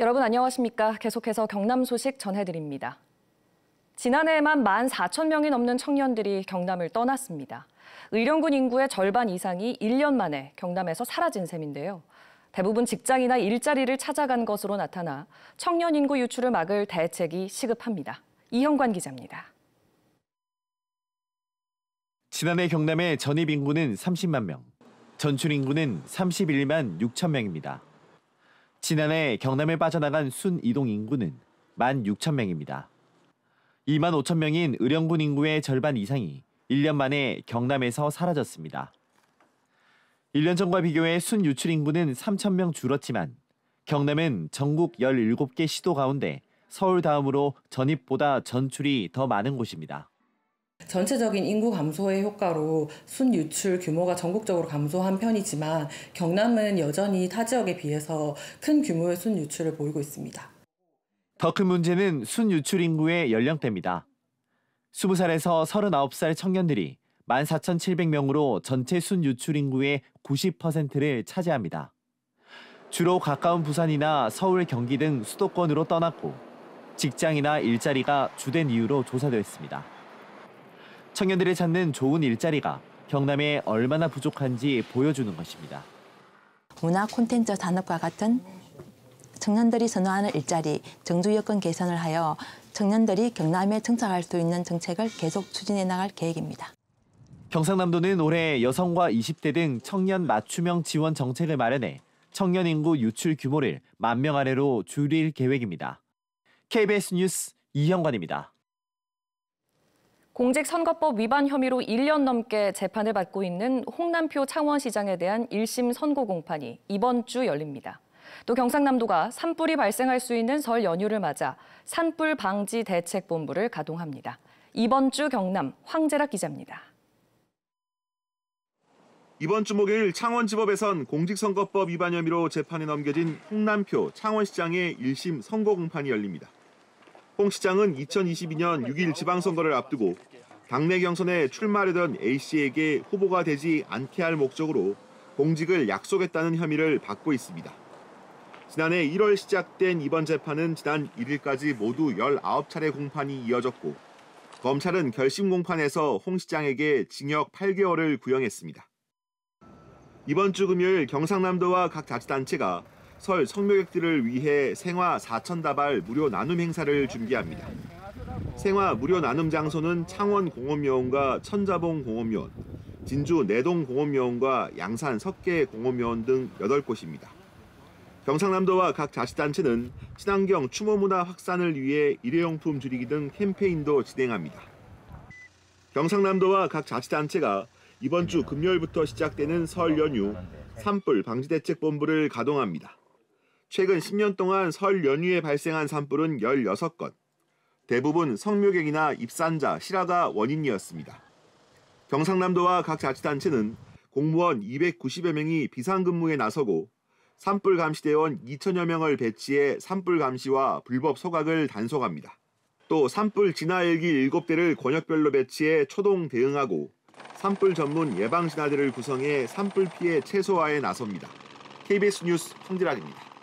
여러분 안녕하십니까? 계속해서 경남 소식 전해드립니다. 지난해에만 1만 4천 명이 넘는 청년들이 경남을 떠났습니다. 의령군 인구의 절반 이상이 1년 만에 경남에서 사라진 셈인데요. 대부분 직장이나 일자리를 찾아간 것으로 나타나 청년 인구 유출을 막을 대책이 시급합니다. 이형관 기자입니다. 지난해 경남의 전입 인구는 30만 명, 전출 인구는 31만 6천 명입니다. 지난해 경남에 빠져나간 순 이동 인구는 1만 6천 명입니다. 2만 5천 명인 의령군 인구의 절반 이상이 1년 만에 경남에서 사라졌습니다. 1년 전과 비교해 순 유출 인구는 3천 명 줄었지만 경남은 전국 17개 시도 가운데 서울 다음으로 전입보다 전출이 더 많은 곳입니다. 전체적인 인구 감소의 효과로 순 유출 규모가 전국적으로 감소한 편이지만 경남은 여전히 타 지역에 비해서 큰 규모의 순 유출을 보이고 있습니다. 더 큰 문제는 순 유출 인구의 연령대입니다. 20살에서 39살 청년들이 14,700명으로 전체 순 유출 인구의 90%를 차지합니다. 주로 가까운 부산이나 서울, 경기 등 수도권으로 떠났고 직장이나 일자리가 주된 이유로 조사됐습니다. 청년들이 찾는 좋은 일자리가 경남에 얼마나 부족한지 보여주는 것입니다. 문화 콘텐츠 산업과 같은 청년들이 선호하는 일자리, 정주 여건 개선을 하여 청년들이 경남에 정착할 수 있는 정책을 계속 추진해 나갈 계획입니다. 경상남도는 올해 여성과 20대 등 청년 맞춤형 지원 정책을 마련해 청년 인구 유출 규모를 만 명 아래로 줄일 계획입니다. KBS 뉴스 이현관입니다 공직선거법 위반 혐의로 1년 넘게 재판을 받고 있는 홍남표 창원시장에 대한 1심 선고 공판이 이번 주 열립니다. 또 경상남도가 산불이 발생할 수 있는 설 연휴를 맞아 산불 방지 대책본부를 가동합니다. 이번 주 경남 황재락 기자입니다. 이번 주 목요일 창원지법에선 공직선거법 위반 혐의로 재판에 넘겨진 홍남표 창원시장의 1심 선고 공판이 열립니다. 홍 시장은 2022년 6일 지방선거를 앞두고 당내 경선에 출마하려던 A 씨에게 후보가 되지 않게 할 목적으로 공직을 약속했다는 혐의를 받고 있습니다. 지난해 1월 시작된 이번 재판은 지난 1일까지 모두 19차례 공판이 이어졌고 검찰은 결심 공판에서 홍 시장에게 징역 8개월을 구형했습니다. 이번 주 금요일 경상남도와 각 자치단체가 설 성묘객들을 위해 생화 4천 다발 무료 나눔 행사를 준비합니다. 생화 무료 나눔 장소는 창원 공업묘원과 천자봉 공업묘원 진주 내동 공업묘원과 양산 석계 공업묘원등 8곳입니다. 경상남도와 각 자치단체는 친환경 추모문화 확산을 위해 일회용품 줄이기 등 캠페인도 진행합니다. 경상남도와 각 자치단체가 이번 주 금요일부터 시작되는 설 연휴 산불 방지대책본부를 가동합니다. 최근 10년 동안 설 연휴에 발생한 산불은 16건, 대부분 성묘객이나 입산자, 실화가 원인이었습니다. 경상남도와 각 자치단체는 공무원 290여 명이 비상근무에 나서고 산불 감시대원 2천여 명을 배치해 산불 감시와 불법 소각을 단속합니다. 또 산불 진화일기 7대를 권역별로 배치해 초동 대응하고 산불 전문 예방 진화대를 구성해 산불 피해 최소화에 나섭니다. KBS 뉴스 황지락입니다.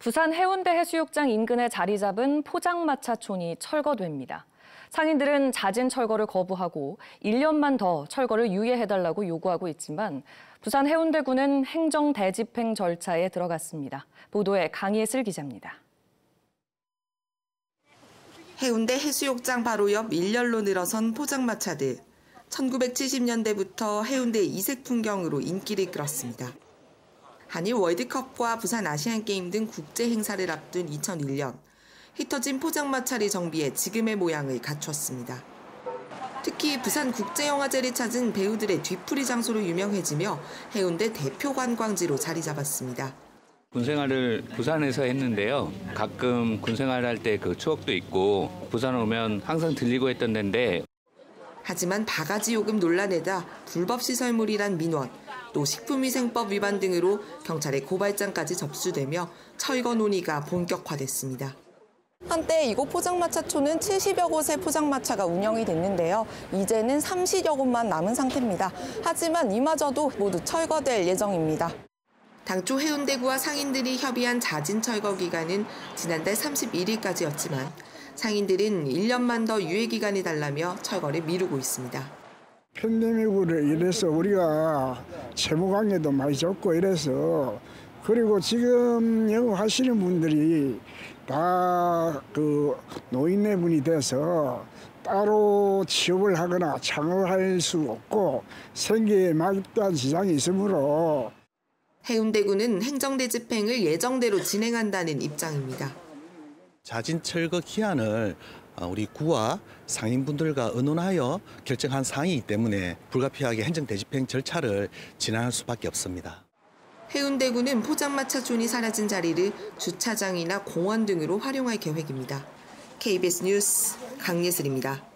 부산 해운대 해수욕장 인근에 자리 잡은 포장마차촌이 철거됩니다. 상인들은 자진 철거를 거부하고 1년만 더 철거를 유예해달라고 요구하고 있지만 부산 해운대구는 행정 대집행 절차에 들어갔습니다. 보도에 강예슬 기자입니다. 해운대 해수욕장 바로 옆 일렬로 늘어선 포장마차들. 1970년대부터 해운대 이색 풍경으로 인기를 끌었습니다. 한일 월드컵과 부산 아시안게임 등 국제 행사를 앞둔 2001년 히터진 포장마찰이정비해 지금의 모양을 갖췄습니다. 특히 부산 국제영화제를 찾은 배우들의 뒤풀이 장소로 유명해지며 해운대 대표 관광지로 자리 잡았습니다. 군생활을 부산에서 했는데요. 가끔 군생활 할 때 그 추억도 있고 부산 오면 항상 들리고 했던 데인데 하지만 바가지 요금 논란에다 불법 시설물이란 민원, 또 식품위생법 위반 등으로 경찰에 고발장까지 접수되며 철거 논의가 본격화됐습니다. 한때 이곳 포장마차촌은 70여 곳의 포장마차가 운영이 됐는데요. 이제는 30여 곳만 남은 상태입니다. 하지만 이마저도 모두 철거될 예정입니다. 당초 해운대구와 상인들이 협의한 자진 철거 기간은 지난달 31일까지였지만 상인들은 1년만 더 유예 기간이 달라며 철거를 미루고 있습니다. 팬데믹으로 이래서 우리가 채무 관계도 많이 적고 이래서 그리고 지금 영업 하시는 분들이 다 그 노인네 분이 돼서 따로 취업을 하거나 창업할 수 없고 생계에 막대한 지장이 있으므로 해운대구는 행정대 집행을 예정대로 진행한다는 입장입니다. 자진철거 기한을 어, 우리 구와 상인분들과 의논하여 결정한 사항이기 때문에 불가피하게 행정대집행 절차를 진행할 수밖에 없습니다. 해운대구는 포장마차 존이 사라진 자리를 주차장이나 공원 등으로 활용할 계획입니다. KBS 뉴스 강예슬입니다.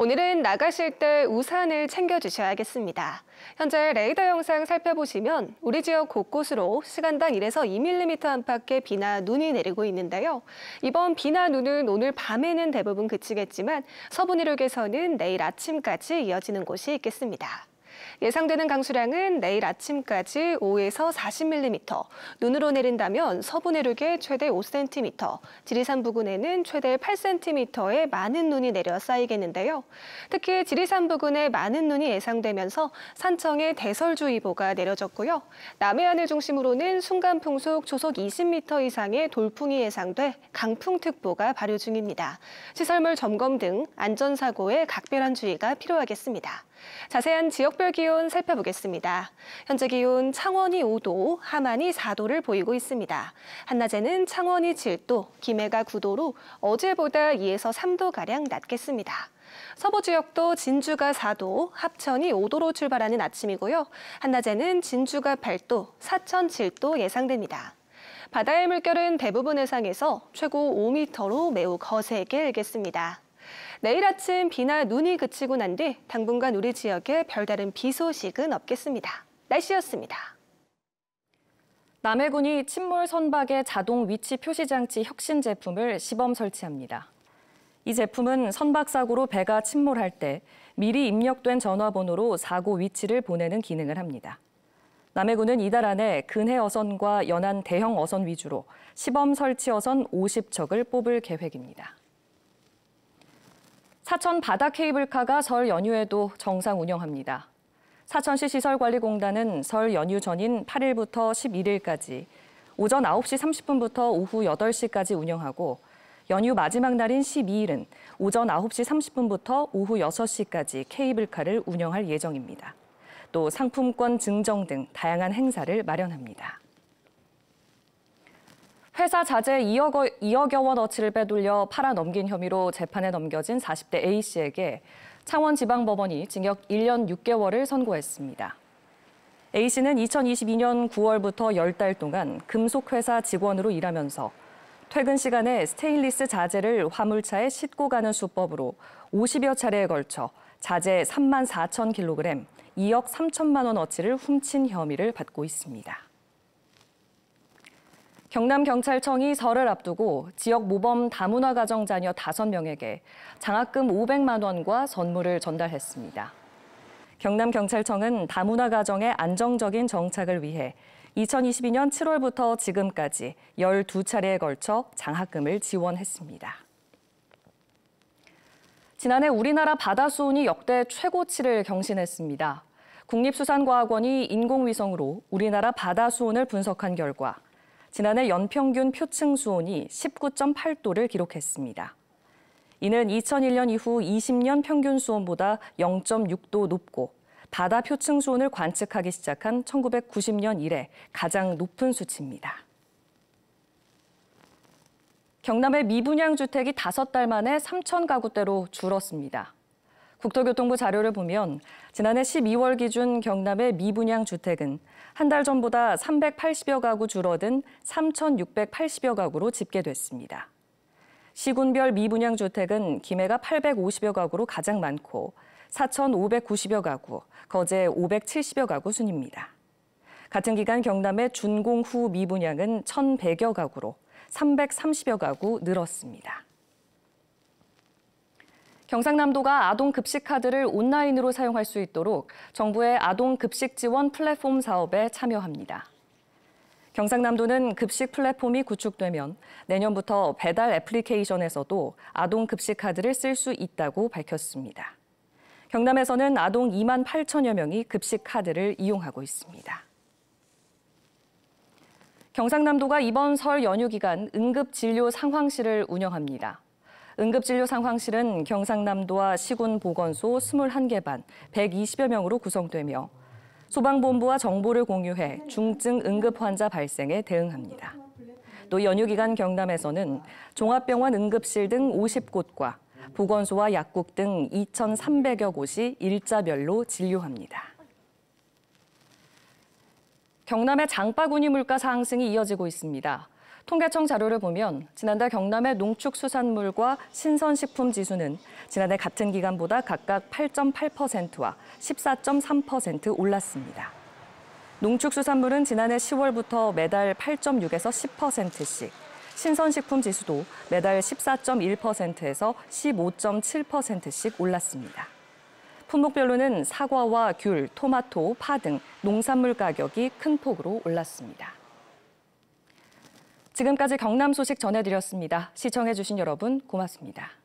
오늘은 나가실 때 우산을 챙겨주셔야겠습니다. 현재 레이더 영상 살펴보시면 우리 지역 곳곳으로 시간당 1에서 2mm 안팎의 비나 눈이 내리고 있는데요. 이번 비나 눈은 오늘 밤에는 대부분 그치겠지만 서부 내륙에서는 내일 아침까지 이어지는 곳이 있겠습니다. 예상되는 강수량은 내일 아침까지 5에서 40mm, 눈으로 내린다면 서부 내륙에 최대 5cm, 지리산 부근에는 최대 8cm의 많은 눈이 내려 쌓이겠는데요. 특히 지리산 부근에 많은 눈이 예상되면서 산청에 대설주의보가 내려졌고요. 남해안을 중심으로는 순간풍속 초속 20m 이상의 돌풍이 예상돼 강풍특보가 발효 중입니다. 시설물 점검 등 안전사고에 각별한 주의가 필요하겠습니다. 자세한 지역별 기온 살펴보겠습니다. 현재 기온 창원이 5도, 하만이 4도를 보이고 있습니다. 한낮에는 창원이 7도, 김해가 9도로 어제보다 2에서 3도가량 낮겠습니다. 서부 지역도 진주가 4도, 합천이 5도로 출발하는 아침이고요. 한낮에는 진주가 8도, 사천 7도 예상됩니다. 바다의 물결은 대부분 해상에서 최고 5m로 매우 거세게 일겠습니다. 내일 아침 비나 눈이 그치고 난 뒤 당분간 우리 지역에 별다른 비 소식은 없겠습니다. 날씨였습니다. 남해군이 침몰 선박의 자동 위치 표시 장치 혁신 제품을 시범 설치합니다. 이 제품은 선박 사고로 배가 침몰할 때 미리 입력된 전화번호로 사고 위치를 보내는 기능을 합니다. 남해군은 이달 안에 근해 어선과 연안 대형 어선 위주로 시범 설치 어선 50척을 뽑을 계획입니다. 사천 바다 케이블카가 설 연휴에도 정상 운영합니다. 사천시 시설관리공단은 설 연휴 전인 8일부터 11일까지 오전 9시 30분부터 오후 8시까지 운영하고 연휴 마지막 날인 12일은 오전 9시 30분부터 오후 6시까지 케이블카를 운영할 예정입니다. 또 상품권 증정 등 다양한 행사를 마련합니다. 회사 자재 2억, 2억여 어, 원어치를 빼돌려 팔아넘긴 혐의로 재판에 넘겨진 40대 A씨에게 창원지방법원이 징역 1년 6개월을 선고했습니다. A씨는 2022년 9월부터 10달 동안 금속회사 직원으로 일하면서 퇴근 시간에 스테인리스 자재를 화물차에 싣고 가는 수법으로 50여 차례에 걸쳐 자재 3만 4천 킬로그램, 2억 3천만 원어치를 훔친 혐의를 받고 있습니다. 경남경찰청이 설을 앞두고 지역 모범 다문화 가정 자녀 5명에게 장학금 500만 원과 선물을 전달했습니다. 경남경찰청은 다문화 가정의 안정적인 정착을 위해 2022년 7월부터 지금까지 12차례에 걸쳐 장학금을 지원했습니다. 지난해 우리나라 바다 수온이 역대 최고치를 경신했습니다. 국립수산과학원이 인공위성으로 우리나라 바다 수온을 분석한 결과 지난해 연평균 표층 수온이 19.8도를 기록했습니다. 이는 2001년 이후 20년 평균 수온보다 0.6도 높고 바다 표층 수온을 관측하기 시작한 1990년 이래 가장 높은 수치입니다. 경남의 미분양 주택이 5달 만에 3천 가구대로 줄었습니다. 국토교통부 자료를 보면 지난해 12월 기준 경남의 미분양 주택은 한 달 전보다 380여 가구 줄어든 3,680여 가구로 집계됐습니다. 시군별 미분양 주택은 김해가 850여 가구로 가장 많고 4,590여 가구, 거제 570여 가구 순입니다. 같은 기간 경남의 준공 후 미분양은 1,100여 가구로 330여 가구 늘었습니다. 경상남도가 아동 급식 카드를 온라인으로 사용할 수 있도록 정부의 아동 급식 지원 플랫폼 사업에 참여합니다. 경상남도는 급식 플랫폼이 구축되면 내년부터 배달 애플리케이션에서도 아동 급식 카드를 쓸 수 있다고 밝혔습니다. 경남에서는 아동 2만 8천여 명이 급식 카드를 이용하고 있습니다. 경상남도가 이번 설 연휴 기간 응급진료 상황실을 운영합니다. 응급진료 상황실은 경상남도와 시군 보건소 21개 반 120여 명으로 구성되며 소방본부와 정보를 공유해 중증 응급 환자 발생에 대응합니다. 또 연휴 기간 경남에서는 종합병원 응급실 등 50곳과 보건소와 약국 등 2,300여 곳이 일자별로 진료합니다. 경남의 장바구니 물가 상승이 이어지고 있습니다. 통계청 자료를 보면 지난달 경남의 농축수산물과 신선식품 지수는 지난해 같은 기간보다 각각 8.8%와 14.3% 올랐습니다. 농축수산물은 지난해 10월부터 매달 8.6에서 10%씩, 신선식품 지수도 매달 14.1%에서 15.7%씩 올랐습니다. 품목별로는 사과와 귤, 토마토, 파 등 농산물 가격이 큰 폭으로 올랐습니다. 지금까지 경남 소식 전해드렸습니다. 시청해주신 여러분 고맙습니다.